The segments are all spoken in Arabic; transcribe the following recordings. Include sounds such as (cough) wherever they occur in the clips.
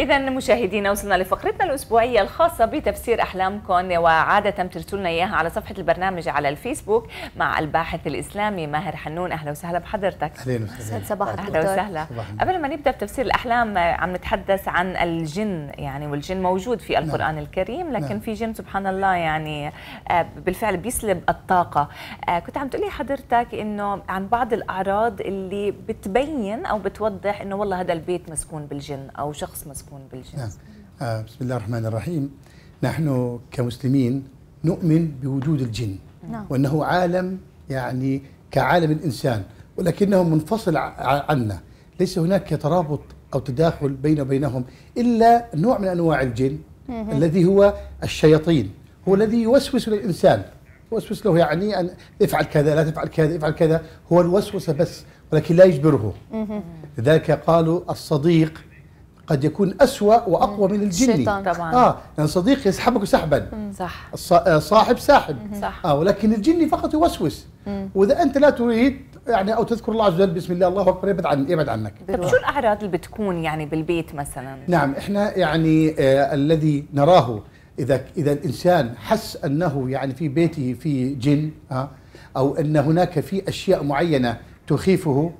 إذا مشاهدينا وصلنا لفقرتنا الأسبوعية الخاصة بتفسير أحلامكم وعادة بترسلوا لنا إياها على صفحة البرنامج على الفيسبوك مع الباحث الإسلامي ماهر حنون أهلا وسهلا بحضرتك أهلا وسهلا صباح أهلا وسهلا قبل ما نبدأ بتفسير الأحلام عم نتحدث عن الجن يعني والجن موجود في نعم. القرآن نعم. الكريم لكن نعم. في جن سبحان الله يعني آه، بالفعل بيسلب الطاقة آه، كنت عم تقولي حضرتك إنه عن بعض الأعراض اللي بتبين أو بتوضح إنه والله هذا البيت مسكون بالجن أو شخص مسكون يصفون بالجنس نعم. آه، بسم الله الرحمن الرحيم نحن كمسلمين نؤمن بوجود الجن نعم. نعم. وأنه عالم يعني كعالم الإنسان ولكنه منفصل عنا ليس هناك ترابط أو تداخل بين وبينهم إلا نوع من أنواع الجن الذي هو الشياطين هو نعم. الذي يوسوس للإنسان يوسوس له يعني أن افعل كذا لا تفعل كذا افعل كذا هو الوسوسة بس ولكن لا يجبره لذلك قالوا الصديق قد يكون أسوأ وأقوى من الجني الشيطان طبعا آه يعني صديق يسحبك سحبا صح آه، صاحب ساحب صح آه ولكن الجني فقط يوسوس وإذا أنت لا تريد يعني او تذكر الله عز وجل بسم الله الله اكبر يبعد عن يبعد عنك طيب شو الاعراض اللي بتكون يعني بالبيت مثلا نعم احنا يعني آه الذي نراه اذا اذا الانسان حس انه يعني في بيته في جن آه او ان هناك في اشياء معينه تخيفه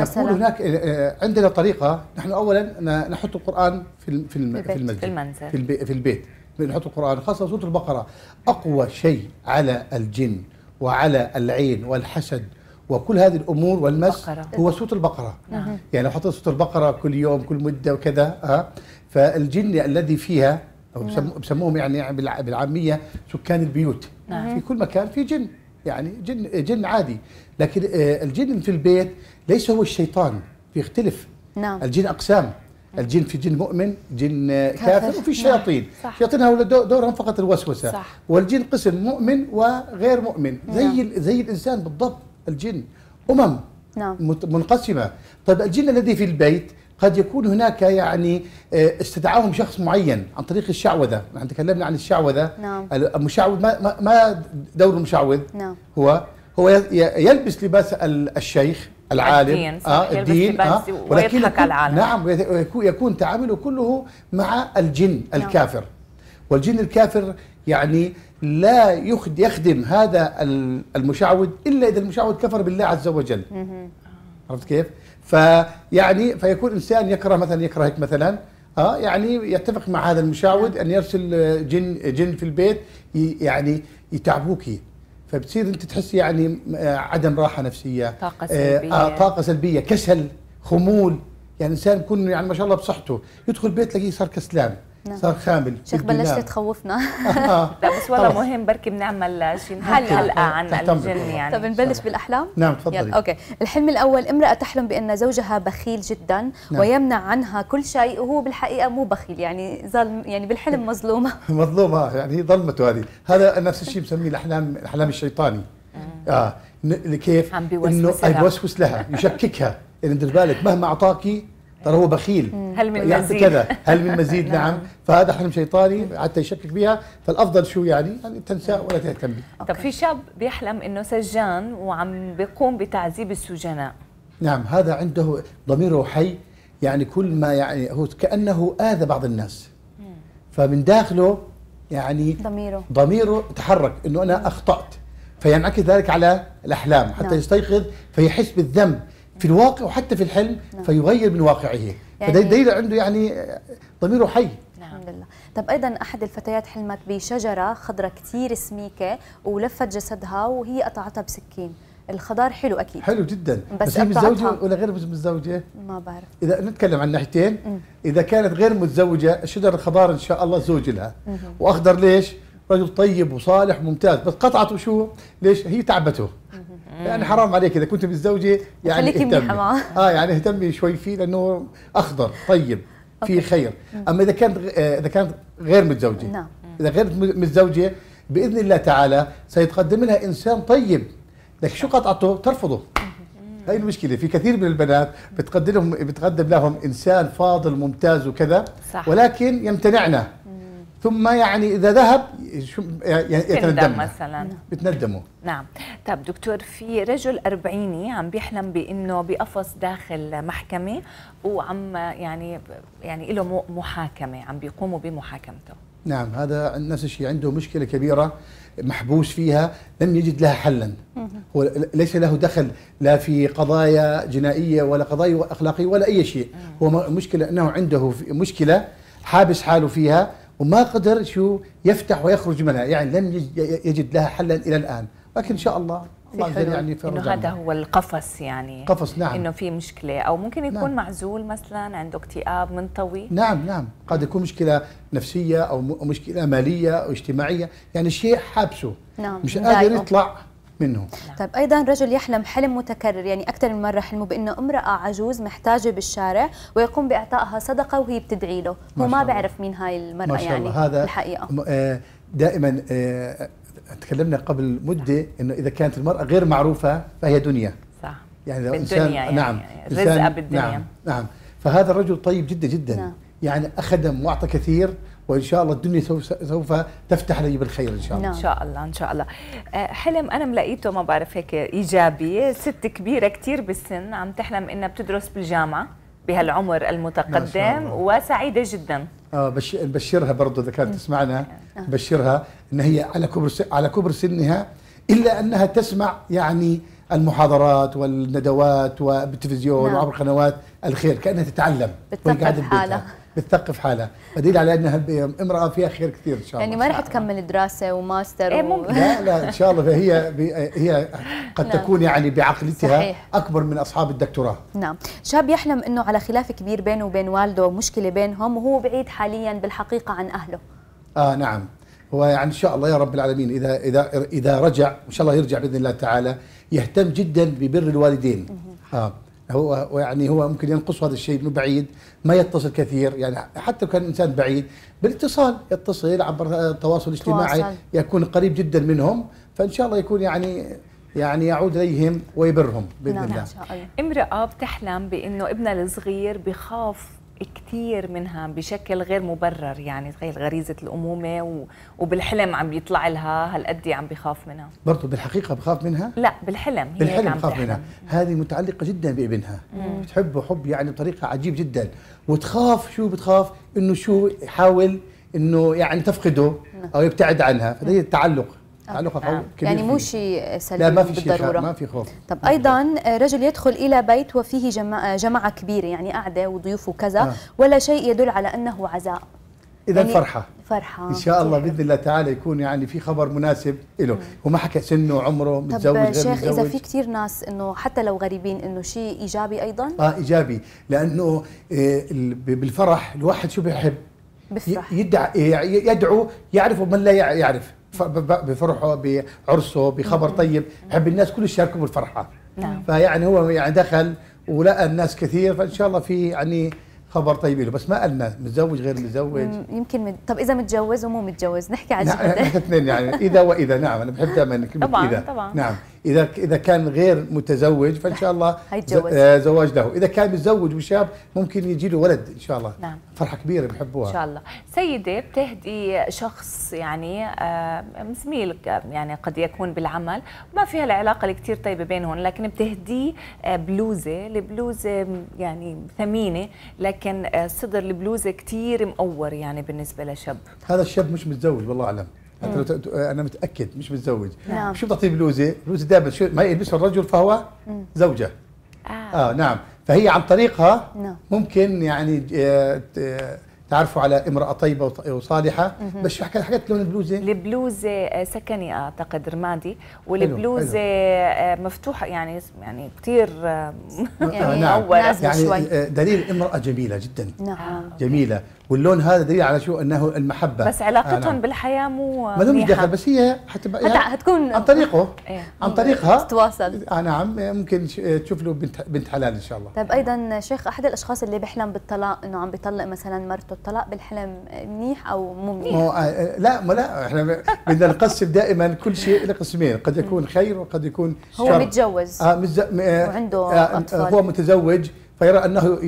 مثلا نقول هناك آه، آه، عندنا طريقه نحن اولا نحط القران في في المنزل في المسجد في المنزل في, البيت, في البيت بنحط القران خاصه سوره البقره اقوى شيء على الجن وعلى العين والحسد وكل هذه الامور والمس البقرة. هو سوره البقره نعم. يعني لو حطيت سوره البقره كل يوم كل مده وكذا ها آه، فالجن الذي فيها او نعم. بسموهم يعني بالعاميه سكان البيوت نعم. في كل مكان في جن يعني جن جن عادي لكن آه، الجن في البيت ليس هو الشيطان بيختلف نعم الجن اقسام الجن في جن مؤمن جن آه، كافر وفي نعم. الشياطين الشياطين هؤلاء دورهم فقط الوسوسه صح. والجن قسم مؤمن وغير مؤمن نعم. زي نعم. زي الانسان بالضبط الجن امم نعم منقسمه طيب الجن الذي في البيت قد يكون هناك يعني آه، استدعاهم شخص معين عن طريق الشعوذه، نحن تكلمنا عن الشعوذه نعم المشعوذ ما ما دور المشعوذ؟ نعم هو هو يلبس لباس الشيخ العالم الدين, آه الدين آه ولكن العالم نعم يكون تعامله كله مع الجن نعم. الكافر والجن الكافر يعني لا يخدم هذا المشعوذ الا اذا المشعوذ كفر بالله عز وجل عرفت كيف؟ فيعني فيكون انسان يكره مثلا يكرهك مثلا اه يعني يتفق مع هذا المشعوذ ان يرسل جن جن في البيت يعني يتعبوكي فبتصير انت تحسي يعني عدم راحه نفسيه طاقه آه، سلبيه آه طاقه سلبيه كسل خمول يعني انسان يكون يعني ما شاء الله بصحته يدخل البيت تلاقيه صار كسلان نعم. صار كامل شيخ بلشت تخوفنا آه. (laughs) لا بس والله مهم بركي بنعمل شيء حلقه عن الجن يعني طب نبلش بالاحلام نعم تفضلي اوكي الحلم الاول امراه تحلم بان زوجها بخيل جدا نعم. ويمنع عنها كل شيء وهو بالحقيقه مو بخيل يعني ظلم يعني بالحلم (laughs) مظلومه مظلومه يعني هي ظلمته هذه هذا نفس الشيء بسميه الاحلام الاحلام الشيطاني اه, آه، كيف عم بيوسوس انه يوسوس لها يشككها يعني انت بالك مهما اعطاكي ترى هو بخيل هل يعني من مزيد كذا هل من مزيد (laughs) نعم. نعم فهذا حلم شيطاني حتى يشكك بها فالافضل شو يعني ان يعني تنسى ولا تهتم به طب في شاب بيحلم انه سجان وعم بيقوم بتعذيب السجناء نعم هذا عنده ضميره حي يعني كل ما يعني هو كانه اذى بعض الناس فمن داخله يعني ضميره ضميره تحرك انه انا اخطات فينعكس ذلك على الاحلام حتى نعم. يستيقظ فيحس بالذنب في الواقع وحتى في الحلم نعم. فيغير من واقعه يعني فده عنده يعني ضميره حي نعم. الحمد لله طب ايضا احد الفتيات حلمت بشجره خضراء كثير سميكه ولفت جسدها وهي قطعتها بسكين الخضار حلو اكيد حلو جدا بس, بس هي متزوجه ولا غير متزوجه؟ ما بعرف اذا نتكلم عن ناحيتين اذا كانت غير متزوجه الشجر الخضار ان شاء الله زوج لها واخضر ليش؟ رجل طيب وصالح وممتاز بس قطعته شو ليش هي تعبته يعني حرام عليك اذا كنت متزوجه يعني اهتمي اه يعني اهتمي شوي فيه لانه اخضر طيب في خير اما اذا كانت آه، اذا كانت غير متزوجه نعم اذا غير متزوجه باذن الله تعالى سيتقدم لها انسان طيب لكن شو قطعته ترفضه هاي المشكله في كثير من البنات بتقدم لهم بتقدم لهم انسان فاضل ممتاز وكذا صح. ولكن يمتنعنا ثم يعني اذا ذهب يعني يتندم مثلا بتندموا نعم طب دكتور في رجل أربعيني عم بيحلم بانه بقفص داخل محكمه وعم يعني يعني له محاكمه عم بيقوموا بمحاكمته نعم هذا نفس الشيء عنده مشكله كبيره محبوس فيها لم يجد لها حلا هو ليس له دخل لا في قضايا جنائيه ولا قضايا اخلاقيه ولا اي شيء هو مشكله انه عنده مشكله حابس حاله فيها وما قدر شو يفتح ويخرج منها يعني لم يجد لها حلا الى الان لكن ان شاء الله الله يعني في انه هذا هو القفص يعني قفص نعم انه في مشكله او ممكن يكون نعم. معزول مثلا عنده اكتئاب منطوي نعم نعم قد يكون مشكله نفسيه او مشكله ماليه او اجتماعيه يعني شيء حابسه نعم مش قادر يطلع منه نعم. طيب ايضا رجل يحلم حلم متكرر يعني اكثر من مره حلمه بانه امراه عجوز محتاجه بالشارع ويقوم باعطائها صدقه وهي بتدعي له هو ما بيعرف مين هاي المراه ما شاء يعني الله. يعني هذا الحقيقه آه، دائما آه، تكلمنا قبل مده انه اذا كانت المراه غير معروفه فهي دنيا صح يعني لو بالدنيا انسان يعني نعم يعني رزقه بالدنيا نعم نعم فهذا الرجل طيب جدا جدا نعم. يعني اخدم واعطى كثير وان شاء الله الدنيا سوف سوف تفتح لي بالخير ان شاء الله. نعم. ان شاء الله ان شاء الله. آه، حلم انا ملاقيته ما بعرف هيك ايجابي، ست كبيره كثير بالسن عم تحلم انها بتدرس بالجامعه بهالعمر المتقدم وسعيده جدا. اه بش بشرها برضه اذا كانت تسمعنا آه. بشرها ان هي على كبر على كبر سنها الا انها تسمع يعني المحاضرات والندوات وبالتلفزيون نعم. وعبر قنوات الخير كانها تتعلم وهي حالها بتثقف حالها بديل على انها امراه فيها خير كثير ان شاء الله يعني ما راح تكمل دراسه وماستر إيه، و... لا لا ان شاء الله فهي هي قد نعم. تكون يعني بعقلتها صحيح. اكبر من اصحاب الدكتوراه نعم شاب يحلم انه على خلاف كبير بينه وبين والده مشكله بينهم وهو بعيد حاليا بالحقيقه عن اهله اه نعم هو يعني ان شاء الله يا رب العالمين اذا اذا اذا رجع ان شاء الله يرجع باذن الله تعالى يهتم جدا ببر الوالدين اه هو يعني هو ممكن ينقص هذا الشيء انه بعيد ما يتصل كثير يعني حتى لو كان الانسان بعيد بالاتصال يتصل عبر التواصل الاجتماعي يكون قريب جدا منهم فان شاء الله يكون يعني يعني يعود اليهم ويبرهم باذن نعم، الله امراه بتحلم بانه ابنها الصغير بخاف كثير منها بشكل غير مبرر يعني تخيل غريزه الامومه و... وبالحلم عم بيطلع لها هالقد عم بخاف منها برضه بالحقيقه بخاف منها لا بالحلم هي بالحلم بخاف منها هذه متعلقه جدا بابنها مم. بتحبه حب يعني بطريقه عجيب جدا وتخاف شو بتخاف انه شو يحاول انه يعني تفقده نعم. او يبتعد عنها فهي التعلق تعلقها آه. قوي كبير يعني مو شيء سلبي لا ما في شيء ما في خوف طب ايضا رجل يدخل الى بيت وفيه جماعه كبيره يعني قاعده وضيوف وكذا آه. ولا شيء يدل على انه عزاء اذا يعني فرحه فرحه ان شاء الله طيب. باذن الله تعالى يكون يعني في خبر مناسب له هو ما حكى سنه عمره متزوج غير شيخ اذا في كثير ناس انه حتى لو غريبين انه شيء ايجابي ايضا اه ايجابي لانه آه، بالفرح الواحد شو بيحب بفرح يدعو يدعو يعرف من لا يعرف بفرحه بعرسه بخبر طيب حب الناس كل يشاركوا بالفرحه نعم فيعني هو يعني دخل ولقى الناس كثير فان شاء الله في يعني خبر طيب له بس ما قلنا متزوج غير متزوج يمكن مد... طب اذا متجوز ومو متجوز نحكي على نعم (laughs) اثنين يعني اذا واذا نعم انا بحب دائما كلمه طبعا اذا طبعا نعم اذا اذا كان غير متزوج فان شاء الله (laughs) هيتجوز. آه، زواج له اذا كان متزوج وشاب ممكن يجي له ولد ان شاء الله نعم. فرحه كبيره بحبوها ان شاء الله سيده بتهدي شخص يعني آه، زميل يعني قد يكون بالعمل ما فيها العلاقه اللي كثير طيبه بينهم لكن بتهديه آه، بلوزه البلوزه يعني ثمينه لكن صدر البلوزه كثير مقور يعني بالنسبه لشاب هذا الشاب مش متزوج والله اعلم انا متاكد مش متزوج نعم. شو بتعطيه بلوزه بلوزه دائما شو ما يلبسها الرجل فهو زوجه آه. اه نعم فهي عن طريقها نعم. ممكن يعني آه، تعرفوا على امراه طيبه وصالحه مم. بس شو حكيت حكيت لون البلوزه البلوزه آه، سكني اعتقد رمادي والبلوزه آه، مفتوحه يعني يعني كثير يعني, يعني نعم. يعني دليل امراه جميله جدا نعم جميله واللون هذا دليل على شو انه المحبه بس آه، علاقتهم آه بالحياه مو ما لهم دخل بس هي حتى يعني هتكون عن طريقه (laughs) إيه. عن طريقها تتواصل آه نعم ممكن آه، تشوف له بنت بنت حلال ان شاء الله طيب ايضا شيخ احد الاشخاص اللي بيحلم بالطلاق انه عم بيطلق مثلا مرته الطلاق بالحلم منيح او مو منيح مو آه, آه، لا ما لا احنا بدنا نقسم دائما كل شيء لقسمين قد يكون خير وقد يكون هو متجوز اه متز... وعنده آه اطفال هو متزوج فيرى انه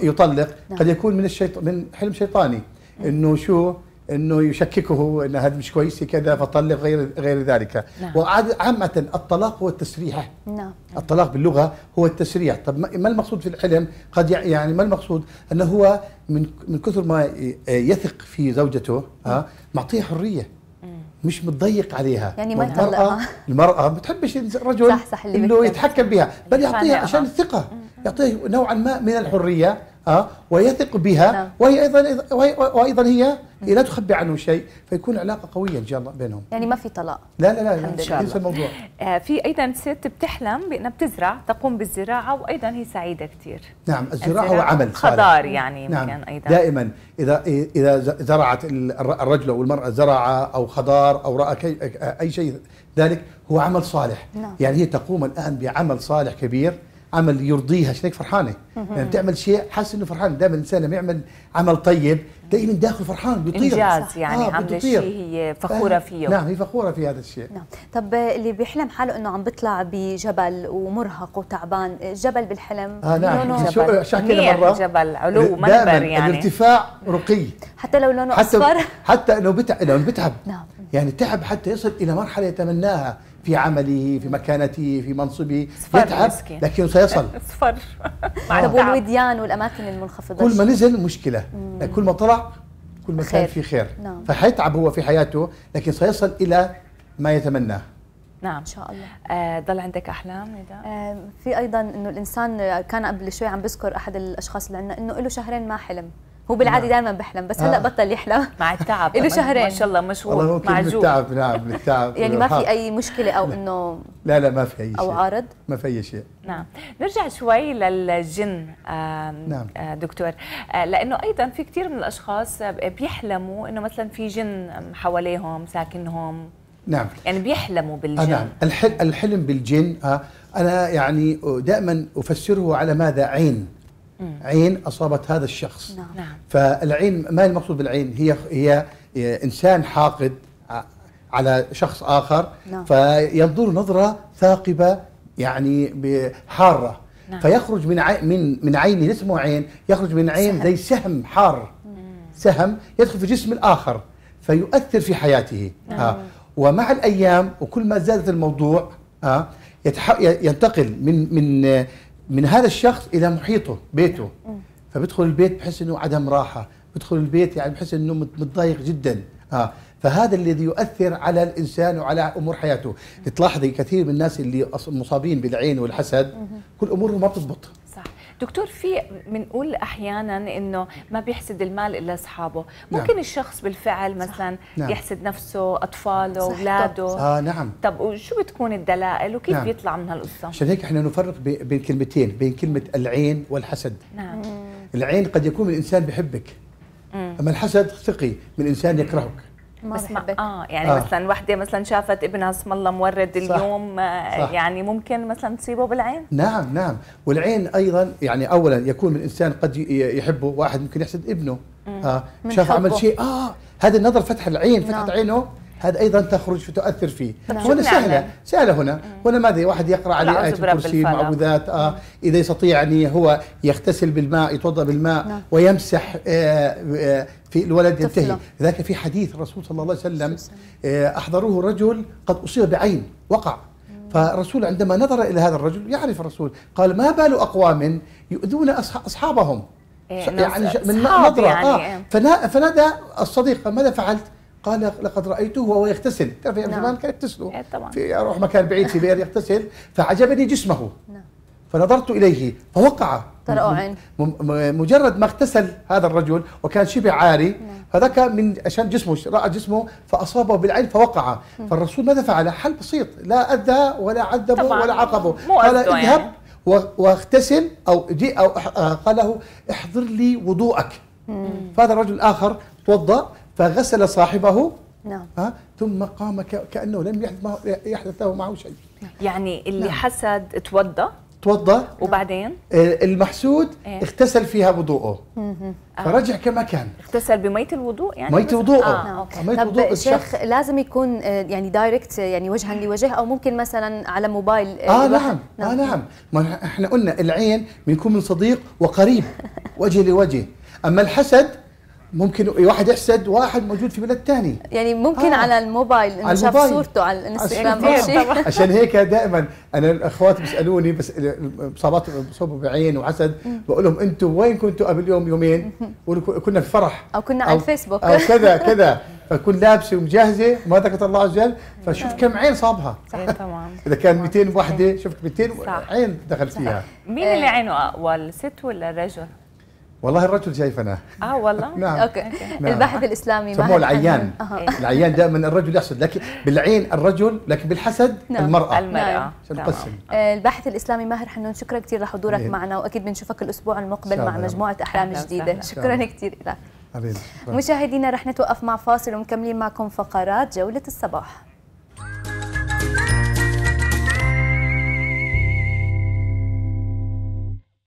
يطلق نعم. قد يكون من الشيط من حلم شيطاني نعم. انه شو انه يشككه ان هذا مش كويس كذا فطلق غير غير ذلك نعم. وعامه الطلاق هو التسريح نعم. الطلاق باللغه هو التسريح طب ما المقصود في الحلم قد يعني ما المقصود انه هو من من كثر ما يثق في زوجته ها نعم. معطيها حريه مش متضيق عليها يعني ما المرأة المرأة ما بتحبش الرجل صح صح اللي انه يتحكم بها بل يعطيها عشان الثقة مم. يعطيه نوعا ما من الحريه اه ويثق بها آه. وهي ايضا وايضا هي هي لا تخبي عنه شيء فيكون علاقه قويه ان شاء الله بينهم يعني ما في طلاق لا لا لا ان شاء الله الموضوع آه في ايضا ست بتحلم بانها بتزرع تقوم بالزراعه وايضا هي سعيده كثير نعم الزراعه هو عمل خضار يعني نعم. يمكن ايضا دائما اذا اذا زرعت الرجل او المراه زرعه او خضار او راى اي شيء ذلك هو عمل صالح نعم. يعني هي تقوم الان بعمل صالح كبير عمل يرضيها عشان هيك فرحانه يعني بتعمل شيء حاسس انه فرحان دائما الانسان لما يعمل عمل طيب تلاقيه من داخل فرحان بيطير انجاز يعني آه عمل شيء هي فخوره فيه نعم هي فخوره في هذا الشيء نعم طب اللي بيحلم حاله انه عم بيطلع بجبل ومرهق وتعبان الجبل بالحلم اه نعم لونه جبل شو مره جبل علو منبر يعني الارتفاع رقي حتى لو لونه حتى اصفر حتى لو بتعب, بتعب نعم يعني تعب حتى يصل الى مرحله يتمناها في عمله في مكانته في منصبه يتعب لكن سيصل (laughs) صفر (laughs) طب والوديان والاماكن المنخفضه كل ما نزل مشكله كل ما طلع كل ما كان في خير نعم. فحيتعب هو في حياته لكن سيصل الى ما يتمناه نعم ان شاء الله آه ضل عندك احلام نداء آه في ايضا انه الانسان كان قبل شوي عم بذكر احد الاشخاص اللي عندنا انه له شهرين ما حلم هو بالعاده نعم. دائما بحلم بس هلا آه. بطل يحلم (laughs) مع التعب له شهرين ما شاء الله مشغول مع الجوع التعب نعم التعب يعني ما في اي مشكله او انه لا لا ما في اي شيء او عارض ما في اي شيء نعم نرجع شوي للجن نعم آه، دكتور آه، لانه ايضا في كثير من الاشخاص بيحلموا انه مثلا في جن حواليهم ساكنهم نعم يعني بيحلموا بالجن نعم الحلم بالجن انا يعني دائما افسره على ماذا عين عين اصابت هذا الشخص نعم. نعم فالعين ما المقصود بالعين هي هي انسان حاقد على شخص اخر نعم. فينظر نظره ثاقبه يعني حاره نعم. فيخرج من عين من من عين اسمه عين يخرج من عين سهم. زي سهم حار مم. سهم يدخل في جسم الاخر فيؤثر في حياته نعم. آه. ومع الايام وكل ما زادت الموضوع آه ينتقل من من من هذا الشخص الى محيطه بيته فبدخل البيت بحس انه عدم راحه بدخل البيت يعني بحس انه متضايق جدا اه فهذا الذي يؤثر على الانسان وعلى امور حياته تلاحظي كثير من الناس اللي مصابين بالعين والحسد كل امورهم ما بتضبط دكتور في بنقول احيانا انه ما بيحسد المال الا اصحابه نعم. ممكن نعم. الشخص بالفعل مثلا نعم. يحسد نفسه اطفاله اولاده اه نعم طب وشو بتكون الدلائل وكيف نعم. بيطلع من هالقصه عشان هيك احنا نفرق بين كلمتين بين كلمه العين والحسد نعم العين قد يكون الانسان بحبك مم. اما الحسد ثقي من انسان يكرهك ما بس بحبك. اه يعني آه. مثلا وحده مثلا شافت ابنها اسم الله مورد صح. اليوم آه، صح. يعني ممكن مثلا تصيبه بالعين نعم نعم والعين ايضا يعني اولا يكون من انسان قد يحبه واحد ممكن يحسد ابنه آه شاف عمل شيء اه هذا النظر فتح العين فتحت نعم. عينه هذا ايضا تخرج فتؤثر فيه نعم. هنا سهله سهله هنا هنا ماذا واحد يقرا على ايه الكرسي معوذات آه اذا يستطيع ان هو يغتسل بالماء يتوضا بالماء نعم. ويمسح آه, آه، في الولد ينتهي لذلك في حديث الرسول صلى الله عليه وسلم آه، احضروه رجل قد اصيب بعين وقع فالرسول عندما نظر الى هذا الرجل يعرف الرسول قال ما بال اقوام يؤذون اصحابهم إيه، يعني من نظره يعني آه إيه. فنادى الصديق ماذا فعلت؟ قال لقد رأيته وهو يغتسل تعرف نعم. زمان كان يغتسلوا إيه، في أروح مكان بعيد في بئر يغتسل فعجبني جسمه نعم. فنظرت إليه فوقع مجرد ما اغتسل هذا الرجل وكان شبه عاري فذاك من عشان جسمه رأى جسمه فأصابه بالعين فوقع فالرسول ماذا فعل حل بسيط لا أذى ولا عذبه ولا عاقبه قال اذهب واغتسل أو, جي أو قال له احضر لي وضوءك فهذا الرجل الآخر توضأ فغسل صاحبه نعم ها ثم قام كانه لم يحدث يحدث له معه شيء يعني اللي نعم. حسد توضى توضى وبعدين المحسود إيه؟ اغتسل فيها وضوءه آه. فرجع كما كان اغتسل بمية الوضوء يعني مية وضوءه آه. أوكي. مية طب وضوء شيخ لازم يكون آه، يعني دايركت آه، يعني وجها لوجه او ممكن مثلا على موبايل اه نعم. نعم اه نعم, نعم. ما احنا قلنا العين بنكون من صديق وقريب وجه لوجه اما الحسد ممكن واحد يحسد واحد موجود في بلد ثاني يعني ممكن آه. على الموبايل انه شاف صورته على الانستغرام او شيء (laughs) عشان هيك دائما انا الاخوات بيسالوني بس اصابات بصوب بعين وحسد بقول لهم انتم وين كنتوا قبل يوم يومين؟ كنا في فرح او كنا أو على الفيسبوك او كذا (laughs) كذا فكون لابسه ومجهزه وما ذكرت الله عز وجل فشوف نعم. كم عين صابها صحيح إيه، تمام اذا كان 200 وحده شفت 200 عين دخل فيها مين اللي آه. عينه اقوى الست ولا الرجل؟ والله الرجل شايفنا اه والله (laughs) نعم اوكي نعم. الباحث الاسلامي سموه العيان (laughs) العيان دائما الرجل يحسد لكن بالعين الرجل لكن بالحسد نعم. المراه المراه نعم. آه، نقسم آه، الباحث الاسلامي ماهر حنون شكرا كثير لحضورك إيه. معنا واكيد بنشوفك الاسبوع المقبل مع مجموعه احلام جديده شكرا كثير لك مشاهدينا رح نتوقف مع فاصل ومكملين معكم فقرات جوله الصباح